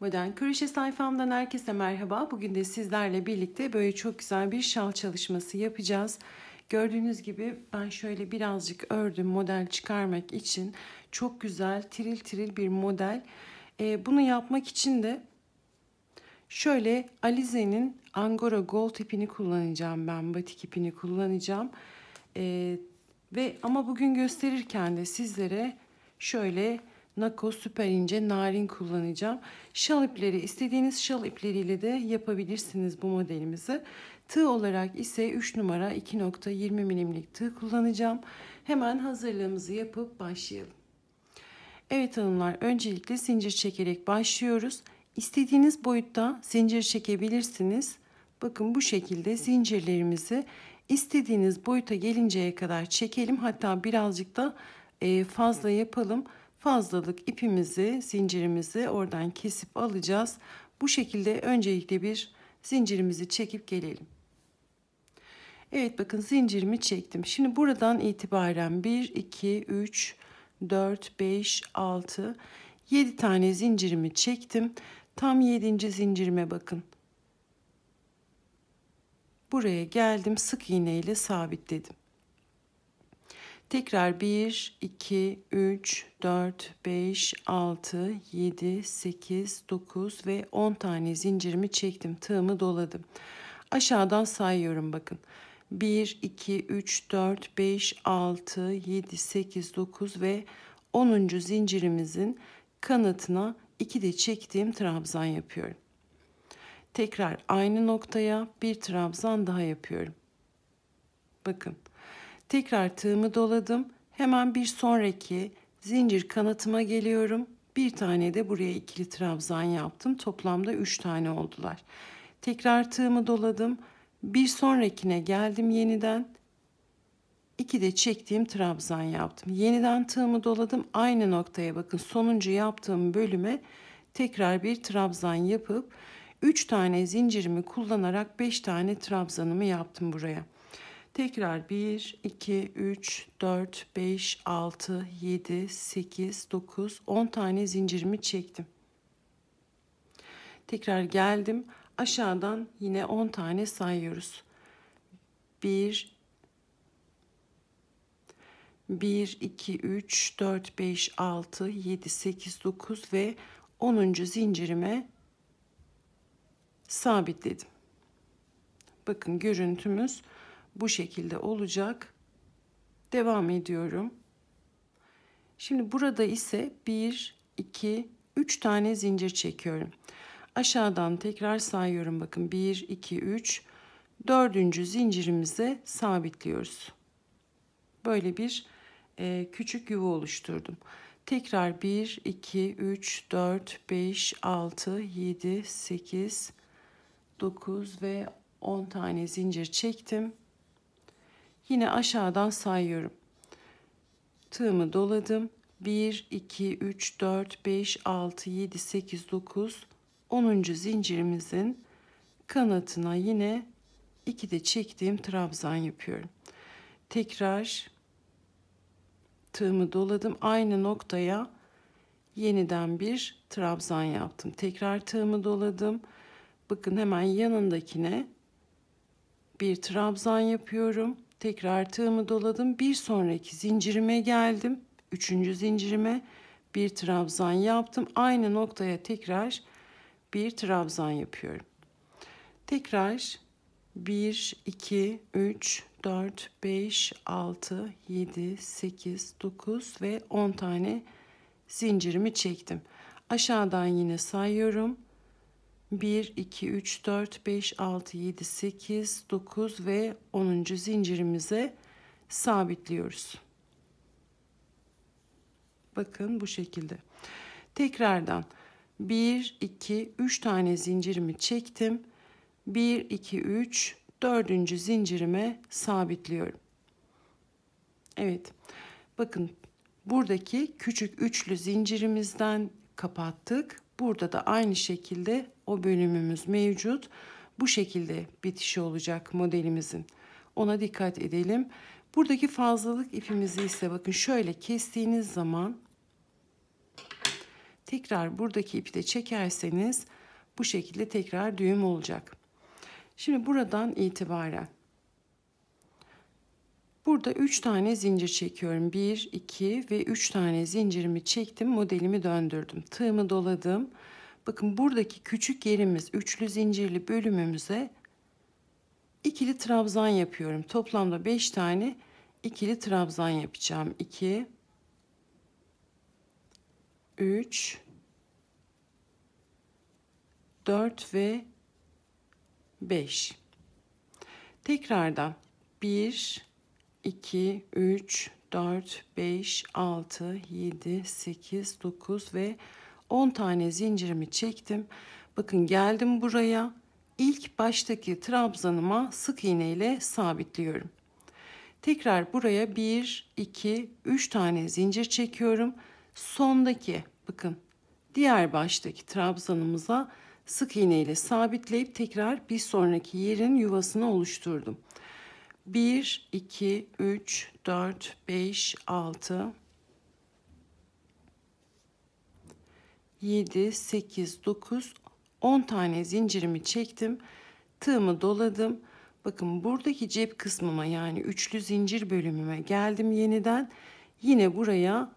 Modern kroşe sayfamdan herkese merhaba. Bugün de sizlerle birlikte böyle çok güzel bir şal çalışması yapacağız. Gördüğünüz gibi ben şöyle birazcık ördüm model çıkarmak için. Çok güzel tiril tiril bir model. Ee, bunu yapmak için de şöyle Alize'nin Angora Gold ipini kullanacağım ben. Batik ipini kullanacağım. Ee, ve ama bugün gösterirken de sizlere şöyle Nako süper ince narin kullanacağım. Şal ipleri istediğiniz şal ipleriyle de yapabilirsiniz bu modelimizi. Tığ olarak ise 3 numara 2.20 milimlik tığ kullanacağım. Hemen hazırlığımızı yapıp başlayalım. Evet hanımlar öncelikle zincir çekerek başlıyoruz. İstediğiniz boyutta zincir çekebilirsiniz. Bakın bu şekilde zincirlerimizi istediğiniz boyuta gelinceye kadar çekelim. Hatta birazcık da e, fazla yapalım fazlalık ipimizi, zincirimizi oradan kesip alacağız. Bu şekilde öncelikle bir zincirimizi çekip gelelim. Evet bakın zincirimi çektim. Şimdi buradan itibaren 1, 2, 3, 4, 5, 6, 7 tane zincirimi çektim. Tam 7. zincirime bakın. Buraya geldim sık iğneyle sabitledim. Tekrar 1, 2, 3, 4, 5, 6, 7, 8, 9 ve 10 tane zincirimi çektim. Tığımı doladım. Aşağıdan sayıyorum bakın. 1, 2, 3, 4, 5, 6, 7, 8, 9 ve 10. zincirimizin kanatına 2 de çektiğim trabzan yapıyorum. Tekrar aynı noktaya bir trabzan daha yapıyorum. Bakın Tekrar tığımı doladım. Hemen bir sonraki zincir kanatıma geliyorum. Bir tane de buraya ikili trabzan yaptım. Toplamda üç tane oldular. Tekrar tığımı doladım. Bir sonrakine geldim yeniden. İki de çektiğim trabzan yaptım. Yeniden tığımı doladım. Aynı noktaya bakın. Sonuncu yaptığım bölüme tekrar bir trabzan yapıp 3 tane zincirimi kullanarak 5 tane trabzanımı yaptım buraya. Tekrar 1, 2, 3, 4, 5, 6, 7, 8, 9, 10 tane zincirimi çektim. Tekrar geldim. Aşağıdan yine 10 tane sayıyoruz. 1, 1, 2, 3, 4, 5, 6, 7, 8, 9 ve 10. zincirime sabitledim. Bakın görüntümüz bu şekilde olacak. Devam ediyorum. Şimdi burada ise 1, 2, 3 tane zincir çekiyorum. Aşağıdan tekrar sayıyorum. Bakın 1, 2, 3, dördüncü zincirimizi sabitliyoruz. Böyle bir e, küçük yuva oluşturdum. Tekrar 1, 2, 3, 4, 5, 6, 7, 8, 9 ve 10 tane zincir çektim. Yine aşağıdan sayıyorum. Tığımı doladım. 1, 2, 3, 4, 5, 6, 7, 8, 9, 10. zincirimizin kanatına yine 2 de çektiğim trabzan yapıyorum. Tekrar tığımı doladım. Aynı noktaya yeniden bir trabzan yaptım. Tekrar tığımı doladım. Bakın hemen yanındakine bir trabzan yapıyorum. Tekrar tığımı doladım. Bir sonraki zincirime geldim. Üçüncü zincirime bir trabzan yaptım. Aynı noktaya tekrar bir trabzan yapıyorum. Tekrar 1, 2, 3, 4, 5, 6, 7, 8, 9 ve 10 tane zincirimi çektim. Aşağıdan yine sayıyorum. 1, 2, 3, 4, 5, 6, 7, 8, 9 ve 10. zincirimize sabitliyoruz. Bakın bu şekilde. Tekrardan 1, 2, 3 tane zincirimi çektim. 1, 2, 3, 4. zincirime sabitliyorum. Evet. Bakın buradaki küçük üçlü zincirimizden kapattık. Burada da aynı şekilde o bölümümüz mevcut. Bu şekilde bitişi olacak modelimizin. Ona dikkat edelim. Buradaki fazlalık ipimizi ise bakın şöyle kestiğiniz zaman tekrar buradaki ipi de çekerseniz bu şekilde tekrar düğüm olacak. Şimdi buradan itibaren Burada 3 tane zincir çekiyorum. 1, 2 ve 3 tane zincirimi çektim. Modelimi döndürdüm. Tığımı doladım. Bakın buradaki küçük yerimiz üçlü zincirli bölümümüze ikili trabzan yapıyorum. Toplamda 5 tane ikili trabzan yapacağım. 2 3 4 ve 5. Tekrardan 1 2, 3, 4, 5, 6, 7, 8, 9 ve 10 tane zincirimi çektim. Bakın geldim buraya. İlk baştaki trabzanıma sık iğne ile sabitliyorum. Tekrar buraya 1, 2, 3 tane zincir çekiyorum. Sondaki bakın diğer baştaki trabzanımıza sık iğne ile sabitleyip tekrar bir sonraki yerin yuvasını oluşturdum. 1, 2, 3, 4, 5, 6, 7, 8, 9, 10 tane zincirimi çektim. Tığımı doladım. Bakın buradaki cep kısmıma yani üçlü zincir bölümüme geldim yeniden. Yine buraya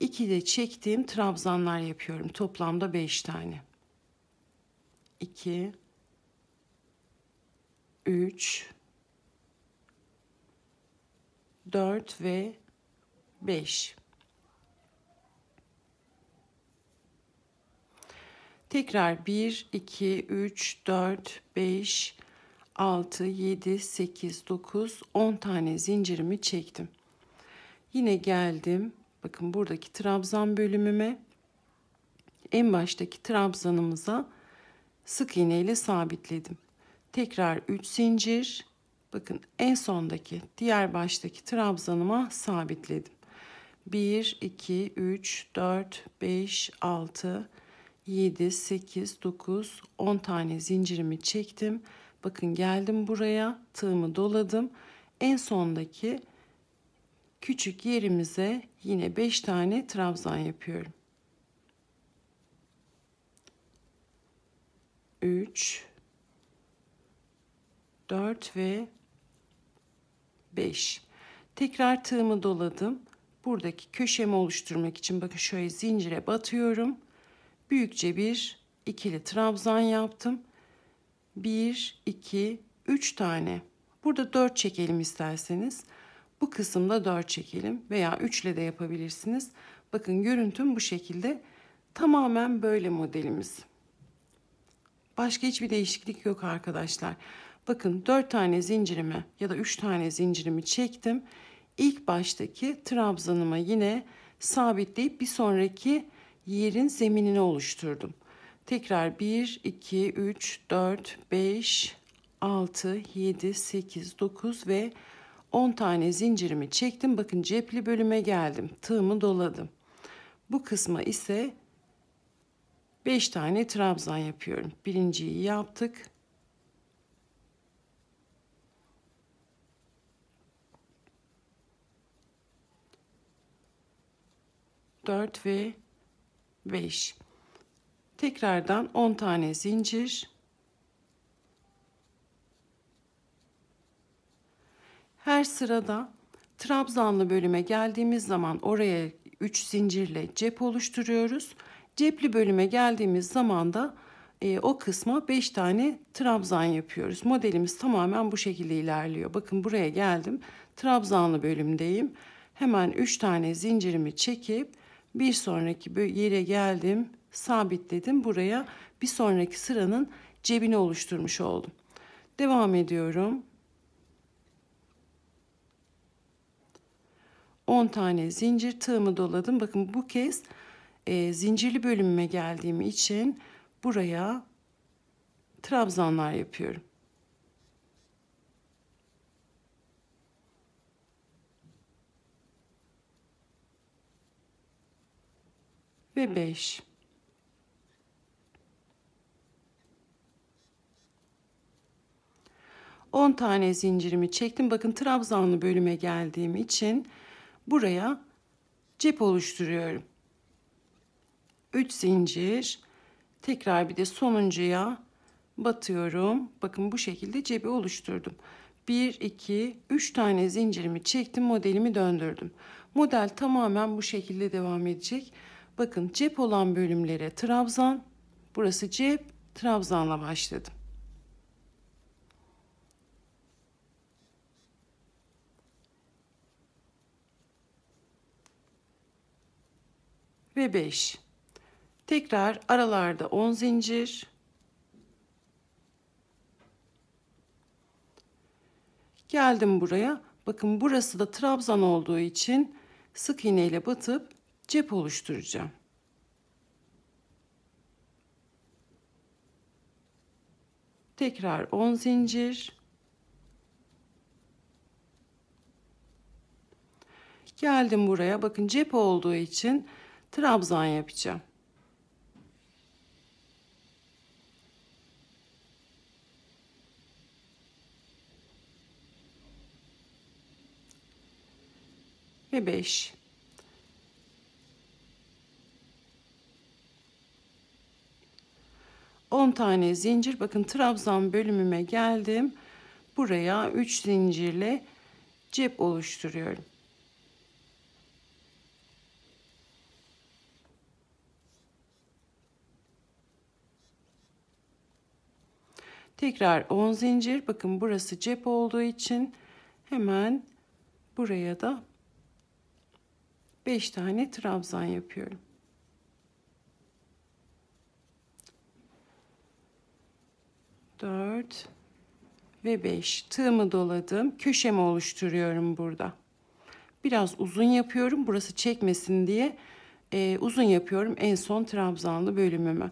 2 de çektiğim trabzanlar yapıyorum. Toplamda 5 tane. 2 3 4 ve 5. Tekrar 1, 2, 3, 4, 5, 6, 7, 8, 9, 10 tane zincirimi çektim. Yine geldim. Bakın buradaki trabzan bölümüme en baştaki trabzanımıza sık iğneyle sabitledim. Tekrar 3 zincir Bakın en sondaki diğer baştaki trabzanıma sabitledim. 1, 2, 3, 4, 5, 6, 7, 8, 9, 10 tane zincirimi çektim. Bakın geldim buraya tığımı doladım. En sondaki küçük yerimize yine 5 tane trabzan yapıyorum. 3 4 ve 5. Tekrar tığımı doladım. Buradaki köşemi oluşturmak için bakın şöyle zincire batıyorum. Büyükçe bir ikili trabzan yaptım. 1, 2, 3 tane. Burada 4 çekelim isterseniz. Bu kısımda 4 çekelim veya 3 ile de yapabilirsiniz. Bakın görüntüm bu şekilde. Tamamen böyle modelimiz. Başka hiçbir değişiklik yok arkadaşlar. Bakın dört tane zincirimi ya da üç tane zincirimi çektim. İlk baştaki trabzanıma yine sabitleyip bir sonraki yerin zeminini oluşturdum. Tekrar 1, 2, 3, 4, 5, 6, 7, 8, 9 ve 10 tane zincirimi çektim. Bakın cepli bölüme geldim. Tığımı doladım. Bu kısma ise 5 tane trabzan yapıyorum. Birinciyi yaptık. 4 ve 5. Tekrardan 10 tane zincir. Her sırada trabzanlı bölüme geldiğimiz zaman oraya 3 zincirle cep oluşturuyoruz. Cepli bölüme geldiğimiz zaman da e, o kısma 5 tane trabzan yapıyoruz. Modelimiz tamamen bu şekilde ilerliyor. Bakın buraya geldim. Trabzanlı bölümdeyim. Hemen 3 tane zincirimi çekip bir sonraki yere geldim, sabitledim. Buraya bir sonraki sıranın cebini oluşturmuş oldum. Devam ediyorum. 10 tane zincir tığımı doladım. Bakın bu kez e, zincirli bölümüme geldiğim için buraya trabzanlar yapıyorum. ve 5. On tane zincirimi çektim. Bakın trabzanlı bölüme geldiğim için buraya cep oluşturuyorum. Üç zincir tekrar bir de sonuncuya batıyorum. Bakın bu şekilde cebi oluşturdum. Bir iki üç tane zincirimi çektim modelimi döndürdüm. Model tamamen bu şekilde devam edecek. Bakın cep olan bölümlere trabzan, burası cep, trabzanla başladım. Ve 5. Tekrar aralarda 10 zincir. Geldim buraya. Bakın burası da trabzan olduğu için sık iğneyle batıp cep oluşturacağım. Tekrar 10 zincir. Geldim buraya. Bakın cep olduğu için trabzan yapacağım. Ve 5 10 tane zincir. Bakın trabzan bölümüme geldim. Buraya 3 zincirle cep oluşturuyorum. Tekrar 10 zincir. Bakın burası cep olduğu için hemen buraya da 5 tane trabzan yapıyorum. Dört ve beş Tığımı doladım. Köşemi oluşturuyorum burada. Biraz uzun yapıyorum. Burası çekmesin diye e, uzun yapıyorum. En son trabzanlı bölümümü.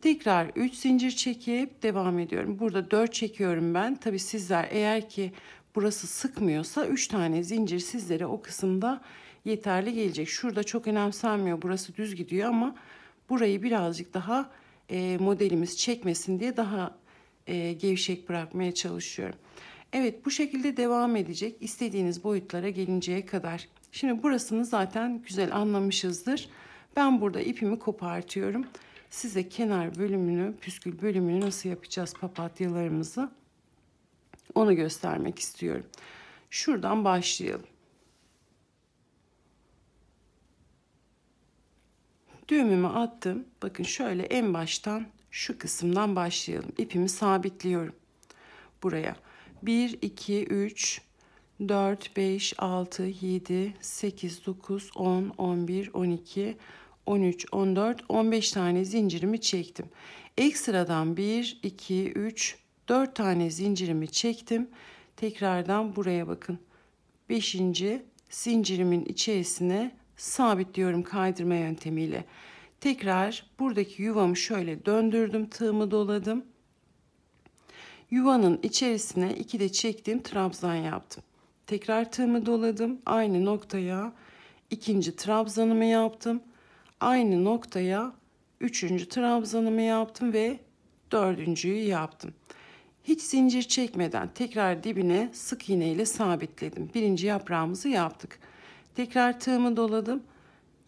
Tekrar 3 zincir çekip devam ediyorum. Burada 4 çekiyorum ben. Tabi sizler eğer ki burası sıkmıyorsa 3 tane zincir sizlere o kısımda yeterli gelecek. Şurada çok önemsenmiyor. Burası düz gidiyor ama burayı birazcık daha e, modelimiz çekmesin diye daha e, gevşek bırakmaya çalışıyorum. Evet bu şekilde devam edecek istediğiniz boyutlara gelinceye kadar. Şimdi burasını zaten güzel anlamışızdır. Ben burada ipimi kopartıyorum. Size kenar bölümünü, püskül bölümünü nasıl yapacağız papatyalarımızı onu göstermek istiyorum. Şuradan başlayalım. Düğümümü attım. Bakın şöyle en baştan şu kısımdan başlayalım. İpimi sabitliyorum. Buraya 1, 2, 3, 4, 5, 6, 7, 8, 9, 10, 11, 12, 13, 14, 15 tane zincirimi çektim. Ekstradan 1, 2, 3, 4 tane zincirimi çektim. Tekrardan buraya bakın. 5. zincirimin içerisine sabitliyorum kaydırma yöntemiyle. Tekrar buradaki yuvamı şöyle döndürdüm. Tığımı doladım. Yuvanın içerisine iki de çektiğim trabzan yaptım. Tekrar tığımı doladım. Aynı noktaya ikinci trabzanımı yaptım. Aynı noktaya üçüncü trabzanımı yaptım ve dördüncüyü yaptım. Hiç zincir çekmeden tekrar dibine sık iğne ile sabitledim. Birinci yaprağımızı yaptık. Tekrar tığımı doladım.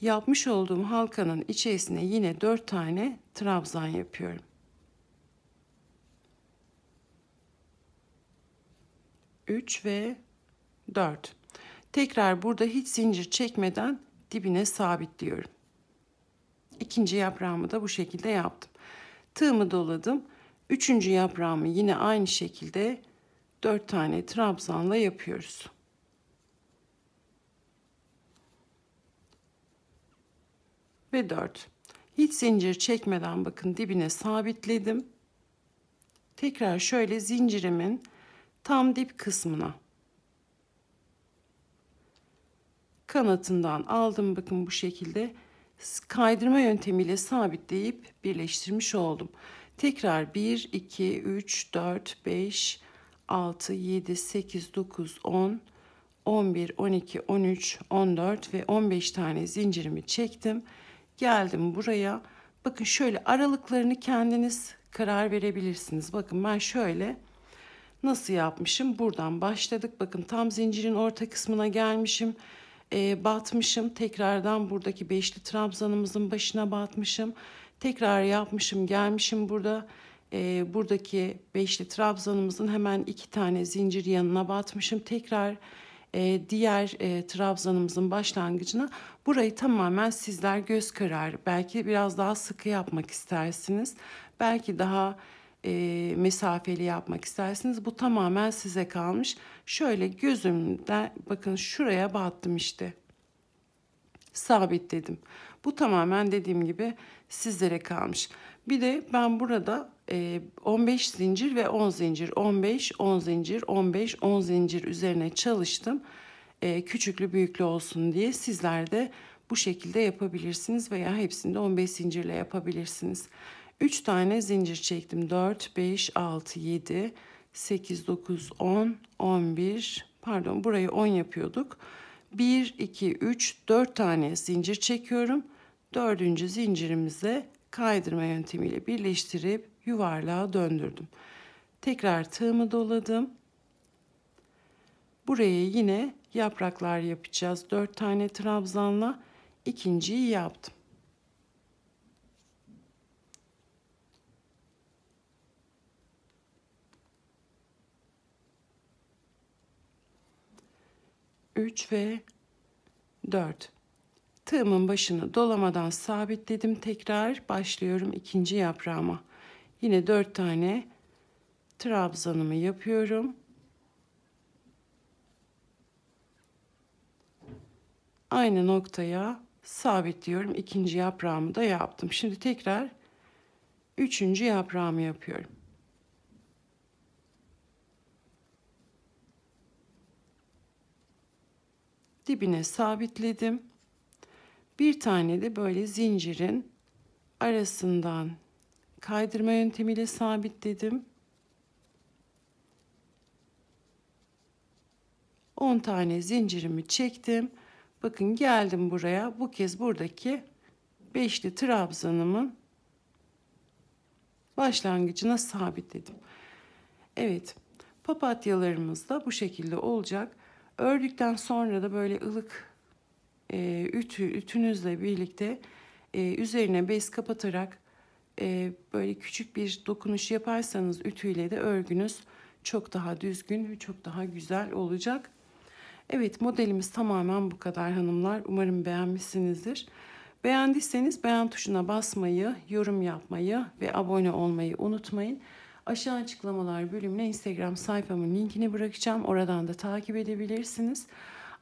Yapmış olduğum halkanın içerisine yine dört tane trabzan yapıyorum. Üç ve dört. Tekrar burada hiç zincir çekmeden dibine sabitliyorum. İkinci yaprağımı da bu şekilde yaptım. Tığımı doladım. Üçüncü yaprağımı yine aynı şekilde dört tane trabzanla yapıyoruz. ve 4. Hiç zincir çekmeden bakın dibine sabitledim. Tekrar şöyle zincirimin tam dip kısmına kanatından aldım bakın bu şekilde kaydırma yöntemiyle sabitleyip birleştirmiş oldum. Tekrar 1 2 3 4 5 6 7 8 9 10 11 12 13 14 ve 15 tane zincirimi çektim geldim buraya. Bakın şöyle aralıklarını kendiniz karar verebilirsiniz. Bakın ben şöyle nasıl yapmışım? Buradan başladık. Bakın tam zincirin orta kısmına gelmişim. E, batmışım. Tekrardan buradaki beşli trabzanımızın başına batmışım. Tekrar yapmışım. Gelmişim burada. E, buradaki beşli trabzanımızın hemen iki tane zincir yanına batmışım. Tekrar e, diğer e, trabzanımızın başlangıcına burayı tamamen sizler göz karar belki biraz daha sıkı yapmak istersiniz. Belki daha e, mesafeli yapmak istersiniz. Bu tamamen size kalmış. Şöyle gözümde bakın şuraya battım işte. Sabitledim. Bu tamamen dediğim gibi sizlere kalmış. Bir de ben burada 15 e, zincir ve 10 zincir 15 10 zincir 15 10 zincir üzerine çalıştım e, küçüklü büyüklü olsun diye sizler de bu şekilde yapabilirsiniz veya hepsini de 15 zincirle yapabilirsiniz 3 tane zincir çektim 4 5 6 7 8 9 10 11 pardon burayı 10 yapıyorduk 1 2 3 4 tane zincir çekiyorum 4. zincirimize kaydırma yöntemiyle birleştirip yuvarlağa döndürdüm. Tekrar tığımı doladım. Buraya yine yapraklar yapacağız. 4 tane trabzanla ikinciyi yaptım. Üç ve dört. Tığımın başını dolamadan sabitledim. Tekrar başlıyorum ikinci yaprağıma. Yine dört tane trabzanımı yapıyorum. Aynı noktaya sabitliyorum. İkinci yaprağımı da yaptım. Şimdi tekrar üçüncü yaprağımı yapıyorum. Dibine sabitledim. Bir tane de böyle zincirin arasından kaydırma yöntemiyle sabitledim. 10 tane zincirimi çektim. Bakın geldim buraya. Bu kez buradaki beşli trabzanımın başlangıcına sabitledim. Evet papatyalarımız da bu şekilde olacak. Ördükten sonra da böyle ılık e, ütü, ütünüzle birlikte e, üzerine bez kapatarak e, böyle küçük bir dokunuş yaparsanız ütüyle de örgünüz çok daha düzgün ve çok daha güzel olacak. Evet modelimiz tamamen bu kadar hanımlar. Umarım beğenmişsinizdir. Beğendiyseniz beğen tuşuna basmayı, yorum yapmayı ve abone olmayı unutmayın. Aşağı açıklamalar bölümüne Instagram sayfamın linkini bırakacağım. Oradan da takip edebilirsiniz.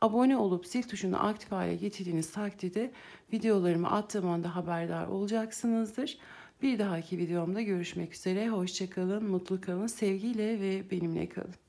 Abone olup zil tuşunu aktif hale getirdiğiniz takdirde videolarımı attığım anda haberdar olacaksınızdır. Bir dahaki videomda görüşmek üzere. Hoşçakalın, mutlu kalın, sevgiyle ve benimle kalın.